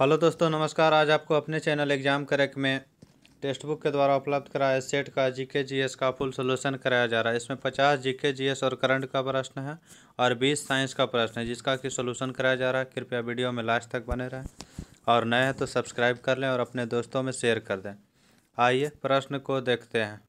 hello दोस्तों नमस्कार आज आपको अपने चैनल एग्जाम करेक में टेक्स्ट बुक के द्वारा उपलब्ध कराया सेट का जीके जीएस का फुल सोल्यूशन कराया जा रहा है इसमें पचास जीके जीएस और करंट का प्रश्न है और बीस साइंस का प्रश्न है जिसका कि सोल्यूशन कराया जा रहा है कृपया वीडियो में लास्ट तक बने रहें और नए हैं तो सब्सक्राइब कर लें और अपने दोस्तों में शेयर कर दें आइए प्रश्न को देखते हैं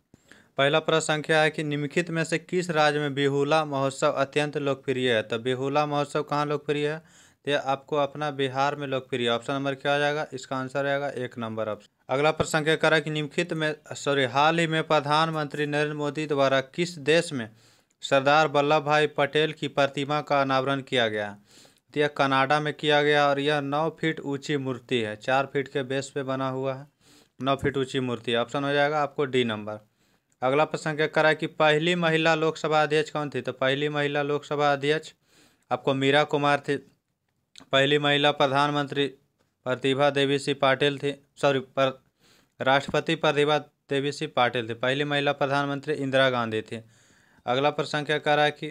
पहला प्रश्न संख्या है कि निम्नलिखित में से किस राज्य में बिहूला महोत्सव अत्यंत लोकप्रिय है तो बिहूला महोत्सव कहाँ लोकप्रिय है यह आपको अपना बिहार में लोकप्रिय ऑप्शन नंबर क्या आ जाएगा इसका आंसर आएगा एक नंबर ऑप्शन अगला प्रश्न क्या करा कि निम्नलिखित में सॉरी हाल ही में प्रधानमंत्री नरेंद्र मोदी द्वारा किस देश में सरदार वल्लभ भाई पटेल की प्रतिमा का अनावरण किया गया तो यह कनाडा में किया गया और यह नौ फीट ऊंची मूर्ति है चार फीट के बेस पे बना हुआ है नौ फीट ऊंची मूर्ति ऑप्शन हो जाएगा आपको डी नंबर अगला प्रश्न क्या करा कि पहली महिला लोकसभा अध्यक्ष कौन थी तो पहली महिला लोकसभा अध्यक्ष आपको मीरा कुमार थी पहली महिला प्रधानमंत्री प्रतिभा देवी सिंह पाटिल थी सॉरी पर राष्ट्रपति प्रतिभा देवी सिंह पाटिल थी पहली महिला प्रधानमंत्री इंदिरा गांधी थी अगला प्रश्न क्या कह रहा है कि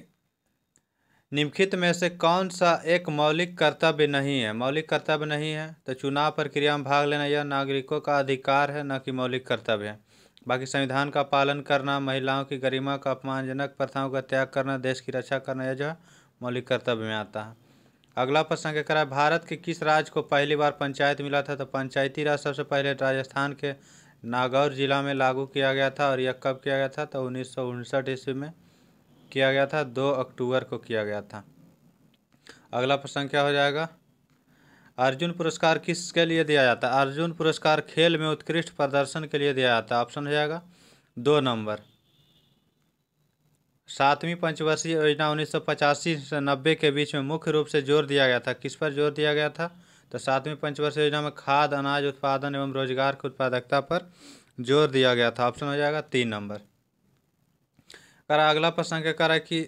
निम्नलिखित में से कौन सा एक मौलिक कर्तव्य नहीं है मौलिक कर्तव्य नहीं है तो चुनाव प्रक्रिया में भाग लेना यह नागरिकों का अधिकार है न कि मौलिक कर्तव्य है बाकी संविधान का पालन करना महिलाओं की गरिमा का अपमानजनक प्रथाओं का त्याग करना देश की रक्षा करना यह जो है मौलिक कर्तव्य में आता है अगला प्रश्न क्या करा भारत के किस राज्य को पहली बार पंचायत मिला था तो पंचायती राज सबसे पहले राजस्थान के नागौर जिला में लागू किया गया था और यह कब किया गया था तो उन्नीस सौ ईस्वी में किया गया था दो अक्टूबर को किया गया था अगला प्रश्न क्या हो जाएगा अर्जुन पुरस्कार किसके लिए दिया जाता है अर्जुन पुरस्कार खेल में उत्कृष्ट प्रदर्शन के लिए दिया जाता है ऑप्शन हो जाएगा दो नंबर सातवीं पंचवर्षीय योजना उन्नीस सौ पचासी से नब्बे के बीच में मुख्य रूप से जोर दिया गया था किस पर जोर दिया गया था तो सातवीं पंचवर्षीय योजना में खाद अनाज उत्पादन एवं रोजगार की उत्पादकता पर जोर दिया गया था ऑप्शन हो जाएगा तीन नंबर कर अगला प्रश्न क्या करा कि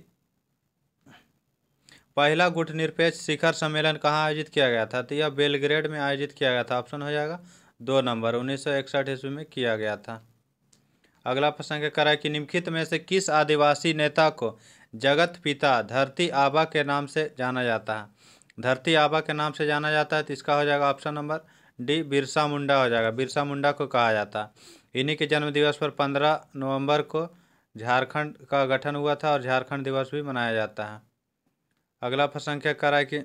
पहला गुट निरपेक्ष शिखर सम्मेलन कहाँ आयोजित किया गया था तो यह बेलग्रेड में आयोजित किया गया था ऑप्शन हो जाएगा दो नंबर उन्नीस सौ इकसठ ईस्वी में किया गया था अगला प्रसंग करा कि निम्नलिखित में से किस आदिवासी नेता को जगत पिता धरती आबा के नाम से जाना जाता है धरती आबा के नाम से जाना जाता है तो इसका हो जाएगा option number D Birsa Munda हो जाएगा बिरसा मुंडा को कहा जाता है इन्हीं के जन्म दिवस पर पंद्रह नवंबर को झारखंड का गठन हुआ था और झारखंड दिवस भी मनाया जाता है अगला प्रसंग करा कि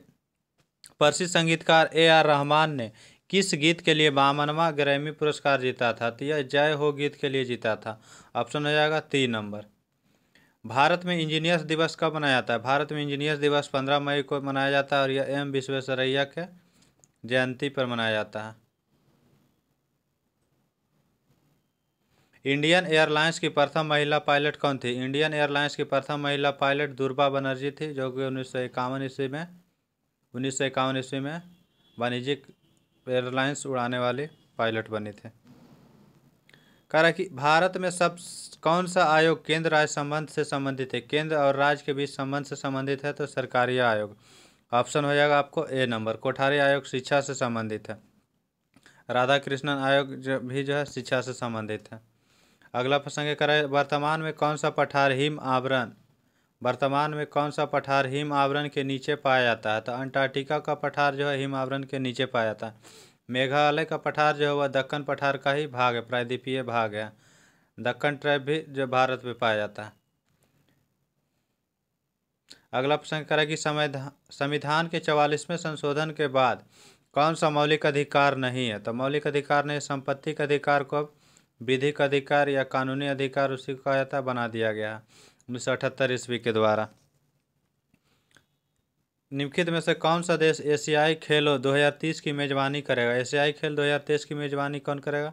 प्रसिद्ध संगीतकार ए आर रहमान ने किस गीत के लिए बामनवा ग्रैमी पुरस्कार जीता था तो यह जय हो गीत के लिए जीता था ऑप्शन हो जाएगा तीन नंबर भारत में इंजीनियर्स दिवस कब मनाया जाता है भारत में इंजीनियर्स दिवस पंद्रह मई को मनाया जाता है और यह एम विश्वेश्वरैया के जयंती पर मनाया जाता है इंडियन एयरलाइंस की प्रथम महिला पायलट कौन थी इंडियन एयरलाइंस की प्रथम महिला पायलट दुर्बा बनर्जी थी जो कि उन्नीस सौ इक्यावन ईस्वी में उन्नीस सौ इक्यावन ईस्वी में वाणिज्यिक एयरलाइंस उड़ाने वाले पायलट बने थे कह रहा कि भारत में सब कौन सा आयोग केंद्र राज्य संबंध से संबंधित है केंद्र और राज्य के बीच संबंध से संबंधित है तो सरकारी आयोग ऑप्शन हो जाएगा आपको ए नंबर कोठारी आयोग शिक्षा से संबंधित है राधा कृष्णन आयोग जो भी जो है शिक्षा से संबंधित है अगला प्रसंग कर वर्तमान में कौन सा पठार हिम आवरण वर्तमान में कौन सा पठार हिम आवरण के नीचे पाया जाता है तो अंटार्कटिका का पठार जो है हिम आवरण के नीचे पाया जाता है मेघालय का पठार जो है वह दक्कन पठार का ही भाग है प्रायद्वीपीय भाग है दक्कन ट्रैप भी जो भारत में पाया जाता है अगला प्रश्न करें कि संविधान के चवालीसवें संशोधन के बाद कौन सा मौलिक अधिकार नहीं है तो मौलिक अधिकार ने संपत्ति के अधिकार को विधिक अधिकार या कानूनी अधिकार उसी को कहा जाता बना दिया गया है उन्नीस ईस्वी के द्वारा निम्नलिखित में से कौन सा देश एशियाई खेल 2030 की मेज़बानी करेगा एशियाई खेल 2030 की मेज़बानी कौन करेगा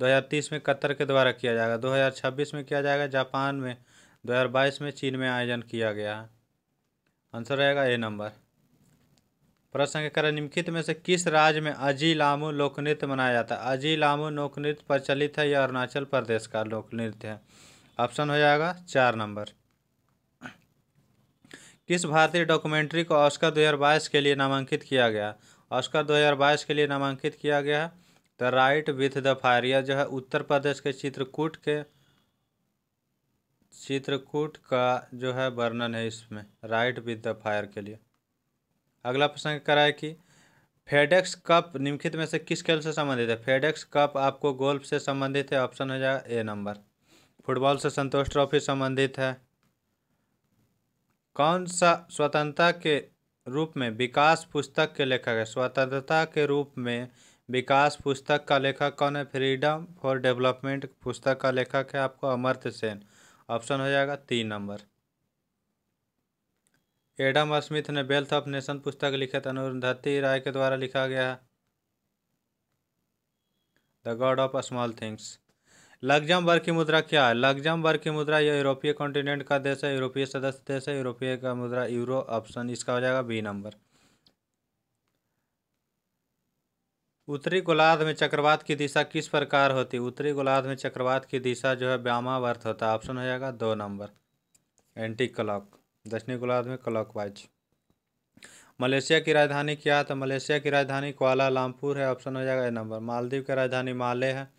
2030 में कतर के द्वारा किया जाएगा 2026 में किया जाएगा जापान में 2022 में चीन में आयोजन किया गया है आंसर रहेगा ए नंबर प्रश्न के कारण निम्नलिखित में से किस राज्य में अजी लामू लोक नृत्य मनाया जाता है अजी लामू लोकनृत्य प्रचलित है या अरुणाचल प्रदेश का लोकनृत्य है ऑप्शन हो जाएगा चार नंबर किस भारतीय डॉक्यूमेंट्री को ऑस्कर 2022 के लिए नामांकित किया गया ऑस्कर 2022 के लिए नामांकित किया गया the right with the fire यह जो है उत्तर प्रदेश के चित्रकूट के चित्रकूट का जो है वर्णन है इसमें राइट विथ द फायर के लिए अगला प्रश्न करा है कि फेडेक्स कप निम्नलिखित में से किस खेल से संबंधित है फेडेक्स कप आपको गोल्फ से संबंधित है ऑप्शन हो जाएगा ए नंबर फुटबॉल से संतोष ट्रॉफी संबंधित है कौन सा स्वतंत्रता के रूप में विकास पुस्तक के लेखक है स्वतंत्रता के रूप में विकास पुस्तक का लेखक कौन है फ्रीडम फॉर डेवलपमेंट पुस्तक का लेखक है आपको अमर्त्य सेन ऑप्शन हो जाएगा तीन नंबर एडम स्मिथ ने वेल्थ ऑफ नेशन पुस्तक लिखित अनुधति राय के द्वारा लिखा गया है the god of small things Luxembourg की मुद्रा क्या है वर्ग की मुद्रा यह यूरोपीय कॉन्टिनेंट का देश है यूरोपीय सदस्य देश है यूरोपीय का मुद्रा यूरो ऑप्शन इसका हो जाएगा बी नंबर उत्तरी गोलार्ध में चक्रवात की दिशा किस प्रकार होती है उत्तरी गोलार्ध में चक्रवात की दिशा जो है व्यामावर्त होता है ऑप्शन हो जाएगा दो नंबर एंटी क्लॉक दक्षिणी गोलार्ध में वाइज मलेशिया की राजधानी क्या है तो मलेशिया की राजधानी क्वाला लामपुर है ऑप्शन हो जाएगा ए नंबर मालदीव की राजधानी माले है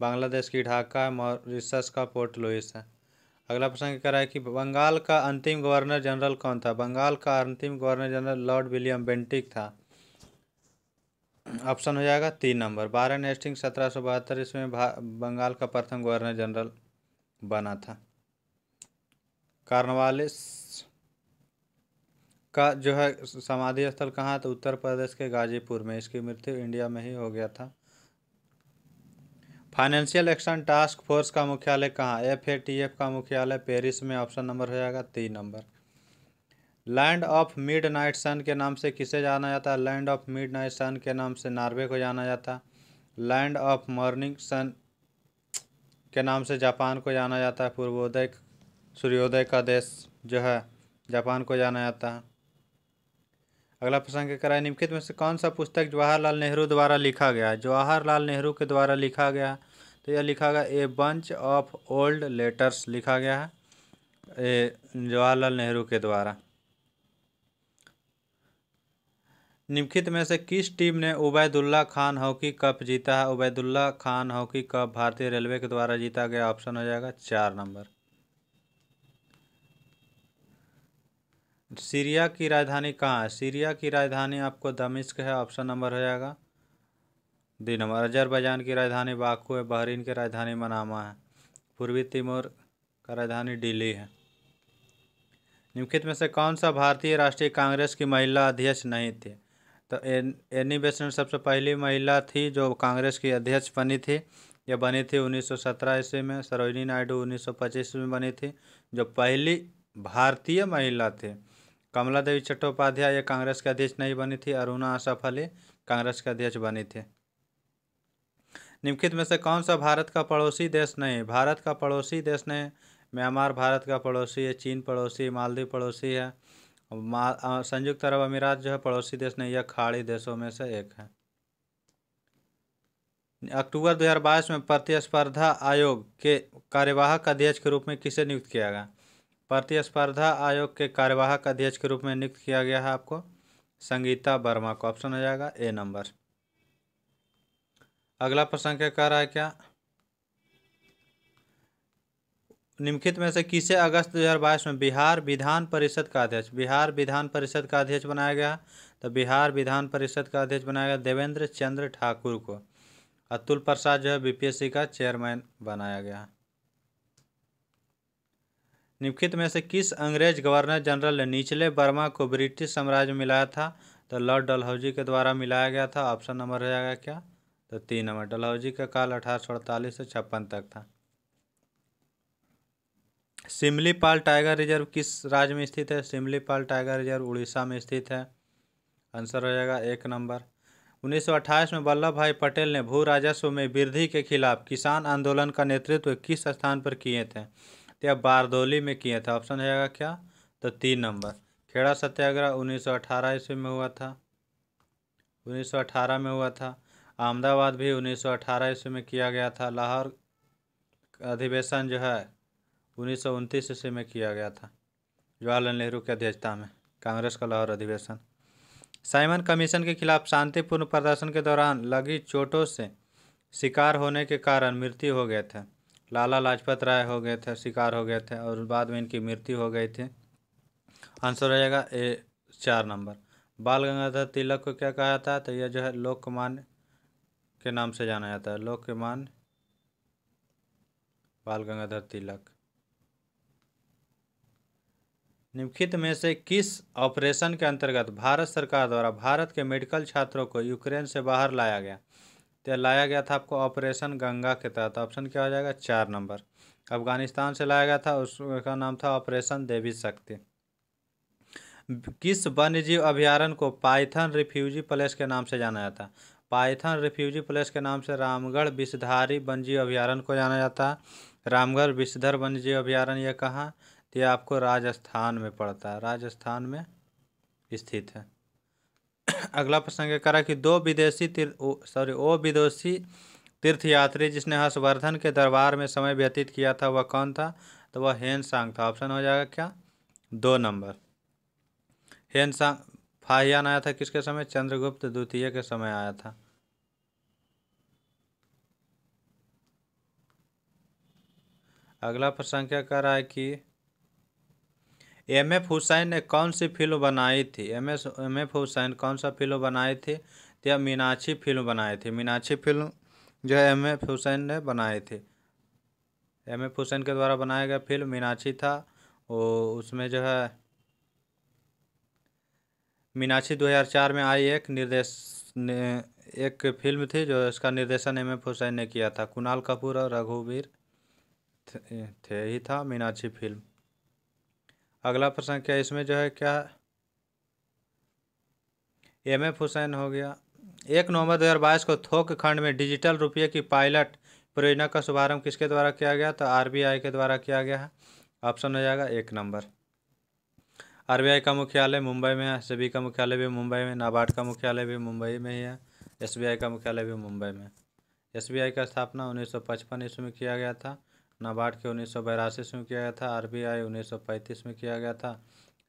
बांग्लादेश की ढाका मॉरिशस का पोर्ट लुइस है अगला प्रश्न कह रहा है कि बंगाल का अंतिम गवर्नर जनरल कौन था बंगाल का अंतिम governor general Lord William Bentinck था ऑप्शन हो जाएगा तीन नंबर बारह नेस्टिंग सत्रह सौ बहत्तर इसमें बंगाल का प्रथम गवर्नर जनरल बना था कार्नवालिस का जो है समाधि स्थल कहाँ तो उत्तर प्रदेश के गाजीपुर में इसकी मृत्यु इंडिया में ही हो गया था फाइनेंशियल एक्शन टास्क फोर्स का मुख्यालय कहाँ एफ ए टी एफ का मुख्यालय पेरिस में ऑप्शन नंबर हो जाएगा तीन number land of midnight sun के नाम से किसे जाना जाता है land of midnight sun के नाम से नार्वे को जाना जाता है लैंड ऑफ मॉर्निंग सन के नाम से जापान को जाना जाता है पूर्वोदय सूर्योदय का देश जो है जापान को जाना जाता है अगला प्रश्न कराए निम्नलिखित में से कौन सा पुस्तक जवाहरलाल नेहरू द्वारा लिखा गया जवाहरलाल नेहरू के द्वारा लिखा गया तो यह लिखा गया a bunch of old letters लिखा गया है ए जवाहरलाल नेहरू के द्वारा निम्नलिखित में से किस टीम ने उबैदुल्ला खान हॉकी कप जीता है उबैदुल्ला खान हॉकी कप भारतीय रेलवे के द्वारा जीता गया ऑप्शन हो जाएगा चार नंबर सीरिया की राजधानी कहाँ है सीरिया की राजधानी आपको दमिश्क है ऑप्शन नंबर हो जाएगा डी नंबर अजरबैजान की राजधानी बाकू है बहरीन की राजधानी मनामा है पूर्वी तिमोर का राजधानी दिल्ली है निम्नलिखित में से कौन सा भारतीय राष्ट्रीय कांग्रेस की महिला अध्यक्ष नहीं थी तो एनी बेसन सबसे पहली महिला थी जो कांग्रेस की अध्यक्ष बनी थी यह बनी थी 1917 ईस्वी में सरोजनी नायडू 1925 में बनी थी जो पहली भारतीय महिला थी कमला देवी चट्टोपाध्याय कांग्रेस के अध्यक्ष नहीं बनी थी अरुणा आसाफ अली कांग्रेस के अध्यक्ष बनी थी निम्नलिखित में से कौन सा भारत का पड़ोसी देश नहीं भारत का पड़ोसी देश नहीं म्यांमार भारत का पड़ोसी है चीन पड़ोसी मालदीव पड़ोसी है संयुक्त अरब अमीरात जो है पड़ोसी देश नहीं यह खाड़ी देशों में से एक है अक्टूबर 2022 में प्रतिस्पर्धा आयोग के कार्यवाहक अध्यक्ष के रूप में किसे नियुक्त किया गया प्रतिस्पर्धा आयोग के कार्यवाहक अध्यक्ष के रूप में नियुक्त किया गया है आपको संगीता वर्मा को ऑप्शन हो जाएगा ए नंबर अगला प्रश्न क्या कह रहा है क्या निम्नलिखित में से किसे अगस्त 2022 में बिहार विधान परिषद का अध्यक्ष बिहार विधान परिषद का अध्यक्ष बनाया गया तो बिहार विधान परिषद का अध्यक्ष बनाया गया देवेंद्र चंद्र ठाकुर को अतुल प्रसाद जो है बीपीएससी का चेयरमैन बनाया गया निम्नलिखित में से किस अंग्रेज गवर्नर जनरल ने निचले बर्मा को ब्रिटिश साम्राज्य में मिलाया था तो लॉर्ड डलहौजी के द्वारा मिलाया गया था ऑप्शन नंबर हो जाएगा क्या तो तीन नंबर डलहौजी का काल अठारह से छप्पन तक था पाल टाइगर रिजर्व किस राज्य में स्थित है पाल टाइगर रिजर्व उड़ीसा में स्थित है आंसर हो जाएगा एक नंबर 1928 में वल्लभ भाई पटेल ने भू राजस्व में वृद्धि के खिलाफ किसान आंदोलन का नेतृत्व किस स्थान पर किए थे या बारदौली में किया था ऑप्शन है क्या तो तीन नंबर खेड़ा सत्याग्रह 1918 ईस्वी में हुआ था 1918 में हुआ था अहमदाबाद भी 1918 ईस्वी में किया गया था लाहौर अधिवेशन जो है उन्नीस ईस्वी में किया गया था जवाहरलाल नेहरू की अध्यक्षता में कांग्रेस का लाहौर अधिवेशन साइमन कमीशन के खिलाफ शांतिपूर्ण प्रदर्शन के दौरान लगी चोटों से शिकार होने के कारण मृत्यु हो गए थे लाला लाजपत राय हो गए थे शिकार हो गए थे और बाद में इनकी मृत्यु हो गई थी आंसर हो जाएगा ए चार नंबर बाल गंगाधर तिलक को क्या कहा जाता है तो यह जो है लोकमान्य के नाम से जाना जाता है लोकमान्य बाल गंगाधर तिलक निम्नलिखित में से किस ऑपरेशन के अंतर्गत भारत सरकार द्वारा भारत के मेडिकल छात्रों को यूक्रेन से बाहर लाया गया तो लाया गया था आपको ऑपरेशन गंगा के तहत ऑप्शन क्या हो जाएगा चार नंबर अफगानिस्तान से लाया गया था उसका नाम था ऑपरेशन देवी शक्ति किस वन्यजीव अभ्यारण को पाइथन रिफ्यूजी प्लेस के नाम से जाना जाता है पाइथन रिफ्यूजी प्लेस के नाम से रामगढ़ विषधारी वन्यजीव अभ्यारण को जाना जाता है रामगढ़ विषधर वन्यजीव अभ्यारण यह कहाँ तो आपको राजस्थान में पड़ता है राजस्थान में स्थित है अगला प्रश्न क्या करा कि दो विदेशी तीर्थ सॉरी ओ विदेशी तीर्थयात्री जिसने हर्षवर्धन के दरबार में समय व्यतीत किया था वह कौन था तो वह हेन सांग था ऑप्शन हो जाएगा क्या दो नंबर हेन सांग फाहियान आया था किसके समय चंद्रगुप्त द्वितीय के समय आया था अगला प्रश्न क्या कर रहा है कि एम एफ हुसैन ने कौन सी फिल्म बनाई थी M S M F Husain कौन सा फिल्म बनाई थी तो या मीनाक्षी फिल्म बनाई थी मीनाक्षी फिल्म जो है एम एफ हुसैन ने बनाई थी एम एफ हुसैन के द्वारा बनाया गया फिल्म मीनाक्षी था और उसमें जो है मीनाक्षी 2004 में आई एक निर्देश एक फिल्म थी जो इसका निर्देशन एम एफ हुसैन ने किया था कुणाल कपूर और रघुवीर थे, थे ही था मीनाक्षी फिल्म अगला प्रश्न क्या इसमें जो है क्या एम एफ हुसैन हो गया एक नवंबर दो हज़ार बाईस को थोक खंड में डिजिटल रुपये की पायलट परियोजना का शुभारंभ किसके द्वारा किया गया तो आरबीआई के द्वारा किया गया है ऑप्शन हो जाएगा एक नंबर आरबीआई का मुख्यालय मुंबई में है एस का मुख्यालय भी मुंबई में नाबार्ड का मुख्यालय भी मुंबई में ही है एसबीआई का मुख्यालय भी मुंबई में एसबीआई का स्थापना उन्नीस सौ पचपन ईस्वी में किया गया था नाबार्ड के उन्नीस में किया गया था आरबीआई 1935 में किया गया था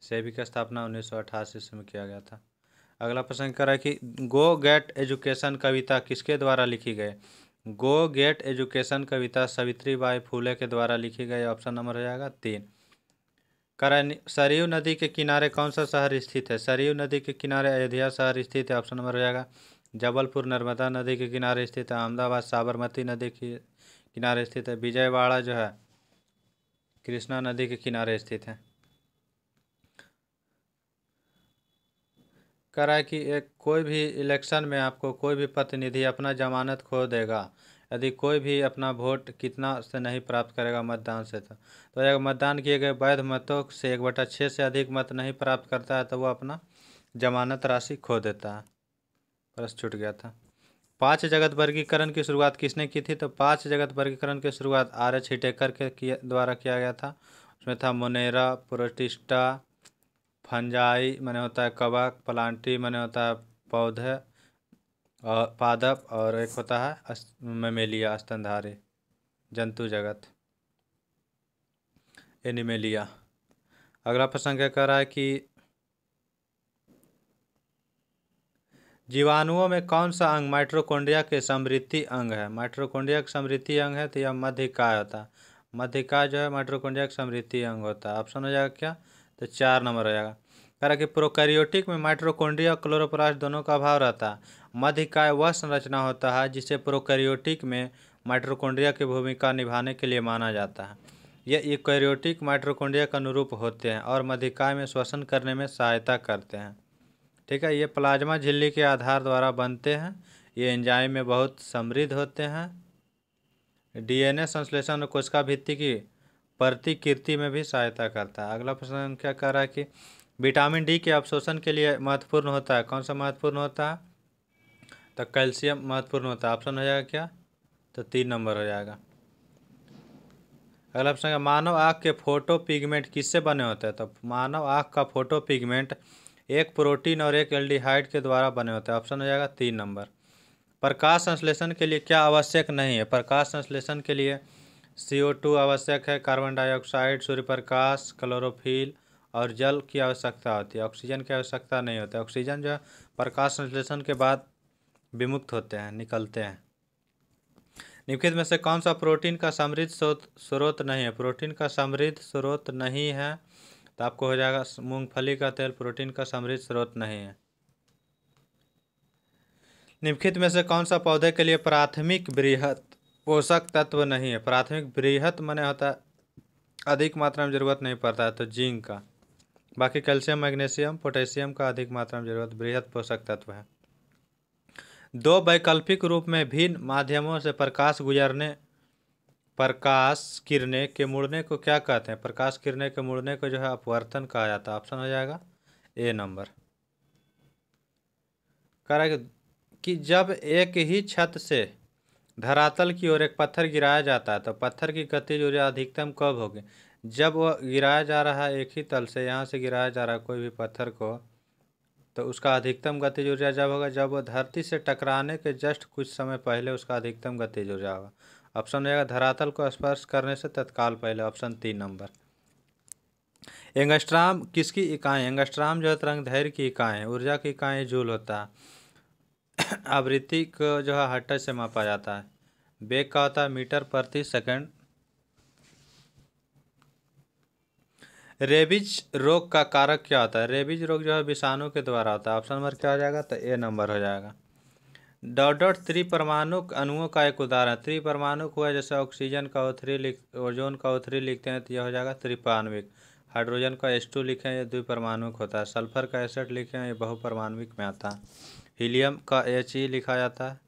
सेबी की स्थापना 1988 में किया गया था अगला प्रश्न कह रहा है कि गो गेट एजुकेशन कविता किसके द्वारा लिखी गई गो गेट एजुकेशन कविता सावित्री बाई फूले के द्वारा लिखी गई ऑप्शन नंबर हो जाएगा तीन कर सरयू नदी के किनारे कौन सा शहर स्थित है सरयू नदी के किनारे अयोध्या शहर स्थित है ऑप्शन नंबर हो जाएगा जबलपुर नर्मदा नदी के किनारे स्थित है अहमदाबाद साबरमती नदी के किनारे स्थित है विजयवाड़ा जो है कृष्णा नदी के किनारे स्थित है कह रहा है कि एक कोई भी इलेक्शन में आपको कोई भी प्रतिनिधि अपना जमानत खो देगा यदि कोई भी अपना वोट कितना से नहीं प्राप्त करेगा मतदान से तो तो अगर मतदान किए गए वैध मतों से एक बटा छः से अधिक मत नहीं प्राप्त करता है तो वो अपना जमानत राशि खो देता है प्रश्न छूट गया था पाँच जगत वर्गीकरण की शुरुआत किसने की थी तो पाँच जगत वर्गीकरण की शुरुआत आर एच हिटेकर के किया, द्वारा किया गया था उसमें था मोनेरा प्रोटिस्टा फंजाई मैंने होता है कवक प्लांटी मैंने होता है पौधे और पादप और एक होता है मेमेलिया स्तनधारी जंतु जगत एनिमेलिया अगला प्रश्न क्या कह रहा है कि जीवाणुओं में कौन सा अंग माइट्रोकोन्ड्रिया के समृद्धि अंग है माइट्रोकोन्ड्रिया के समृद्धि अंग है तो यह मध्यकाय होता है मध्यकाय जो है माइट्रोकोंडिया का समृद्धि अंग होता है ऑप्शन हो जाएगा क्या तो चार नंबर हो जाएगा कह रहा कि प्रोकैरियोटिक में माइट्रोकोन्ड्रिया और क्लोरोप्लास्ट दोनों का अभाव रहता है मध्यकाय वह संरचना होता है जिसे प्रोकैरियोटिक में माइट्रोकोन्ड्रिया की भूमिका निभाने के लिए माना जाता है यह यूकैरियोटिक माइट्रोकोन्ड्रिया के अनुरूप होते हैं और मध्यकाय में श्वसन करने में सहायता करते हैं ठीक है ये प्लाज्मा झिल्ली के आधार द्वारा बनते हैं ये एंजाइम में बहुत समृद्ध होते हैं डीएनए संश्लेषण और कोशिका भित्ति की प्रतिकृति में भी सहायता करता है अगला प्रश्न क्या कह रहा है कि विटामिन डी के अवशोषण के लिए महत्वपूर्ण होता है कौन सा महत्वपूर्ण होता है तो कैल्शियम महत्वपूर्ण होता है ऑप्शन हो जाएगा क्या तो तीन नंबर हो जाएगा अगला प्रश्न मानव आँख के फोटो पिगमेंट किससे बने होते हैं तो मानव आँख का फोटो पिगमेंट एक प्रोटीन और एक एल्डिहाइड के द्वारा बने होते हैं ऑप्शन हो जाएगा तीन नंबर प्रकाश संश्लेषण के लिए क्या आवश्यक नहीं है प्रकाश संश्लेषण के लिए सी आवश्यक है कार्बन डाइऑक्साइड सूर्य प्रकाश क्लोरोफिल और जल की आवश्यकता होती है ऑक्सीजन की आवश्यकता नहीं होती ऑक्सीजन जो है प्रकाश संश्लेषण के बाद विमुक्त होते हैं निकलते हैं निम्नलिखित में से कौन सा प्रोटीन का समृद्ध स्रोत नहीं है प्रोटीन का समृद्ध स्रोत नहीं है तो आपको हो जाएगा मूंगफली का तेल प्रोटीन का समृद्ध स्रोत नहीं है निम्नलिखित में से कौन सा पौधे के लिए प्राथमिक बृहत पोषक तत्व नहीं है प्राथमिक बृहत मैंने होता अधिक मात्रा में जरूरत नहीं पड़ता है तो जिंक का बाकी कैल्शियम मैग्नीशियम पोटेशियम का अधिक मात्रा में जरूरत बृहत पोषक तत्व है दो वैकल्पिक रूप में भिन्न माध्यमों से प्रकाश गुजरने प्रकाश किरणें के मुड़ने को क्या कहते हैं प्रकाश किरणें के मुड़ने को जो है अपवर्तन कहा जाता है ऑप्शन हो जाएगा ए नंबर कह रहा है कि जब एक ही छत से धरातल की ओर एक पत्थर गिराया जाता है तो पत्थर की गति जो है अधिकतम कब होगी जब वह गिराया जा रहा है एक ही तल से यहाँ से गिराया जा रहा है कोई भी पत्थर को तो उसका अधिकतम गतिज ऊर्जा जब होगा जब वह धरती से टकराने के जस्ट कुछ समय पहले उसका अधिकतम गतिज ऊर्जा होगा ऑप्शन हो जाएगा धरातल को स्पर्श करने से तत्काल पहले ऑप्शन तीन नंबर एंगस्ट्राम किसकी इकाएँ एंगस्ट्राम जो है तरंग धैर्य की इकाएँ ऊर्जा की इकाएँ झूल होता है आवृत्ति को जो है हट्टर से मापा जाता है बेग का होता है मीटर प्रति सेकंड रेबिज रोग का कारक क्या होता है रेबिज रोग जो है विषाणु के द्वारा होता है ऑप्शन नंबर क्या हो जाएगा तो ए नंबर हो जाएगा डॉट डॉट परमाणु अणुओं का एक उदाहरण परमाणु हुआ जैसे ऑक्सीजन का ओ थ्री लिख ओजोन का ओ थ्री लिखते हैं तो यह हो जाएगा त्रिपाणविक हाइड्रोजन का एस टू लिखें यह द्विपरमाणुक होता है सल्फर का एसेट लिखें यह ये बहुपरमाणुक में आता है हीलियम का एच ई e लिखा जाता है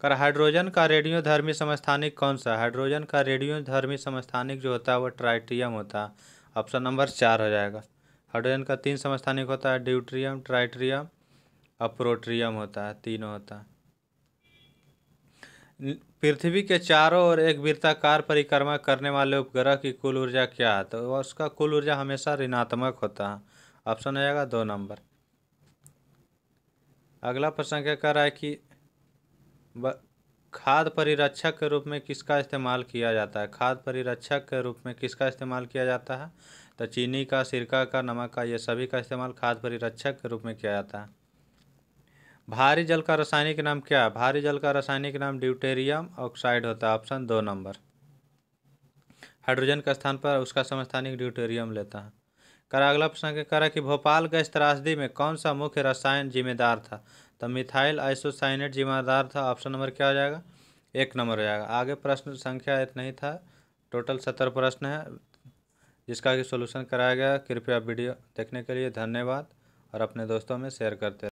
कर हाइड्रोजन का धर्मी समस्थानिक कौन सा हाइड्रोजन का रेडियो धर्मी समस्थानिक जो होता है वो ट्राइट्रियम होता है ऑप्शन नंबर चार हो जाएगा हाइड्रोजन का तीन समस्थानिक होता है ड्यूट्रियम ट्राइट्रियम अप्रोट्रियम होता है तीनों होता है पृथ्वी के चारों ओर एक वृत्ताकार परिक्रमा करने वाले उपग्रह की कुल ऊर्जा क्या है तो उसका कुल ऊर्जा हमेशा ऋणात्मक होता है ऑप्शन आ जाएगा दो नंबर अगला प्रश्न क्या कर रहा है कि खाद परिरक्षक के रूप में किसका इस्तेमाल किया जाता है खाद परिरक्षक के रूप में किसका इस्तेमाल किया जाता है तो चीनी का सिरका का नमक का ये सभी का इस्तेमाल खाद परिरक्षक के रूप में किया जाता है भारी जल का रासायनिक नाम क्या है भारी जल का रासायनिक नाम ड्यूटेरियम ऑक्साइड होता है ऑप्शन दो नंबर हाइड्रोजन के स्थान पर उसका समस्थानिक ड्यूटेरियम लेता है करा अगला प्रश्न करा कि भोपाल गैस त्रासदी में कौन सा मुख्य रसायन जिम्मेदार था तो मिथाइल आइसोसाइनेट जिम्मेदार था ऑप्शन नंबर क्या हो जाएगा एक नंबर हो जाएगा आगे प्रश्न संख्या इतना ही था टोटल सत्तर प्रश्न है जिसका कि सोल्यूशन कराया गया कृपया वीडियो देखने के लिए धन्यवाद और अपने दोस्तों में शेयर करते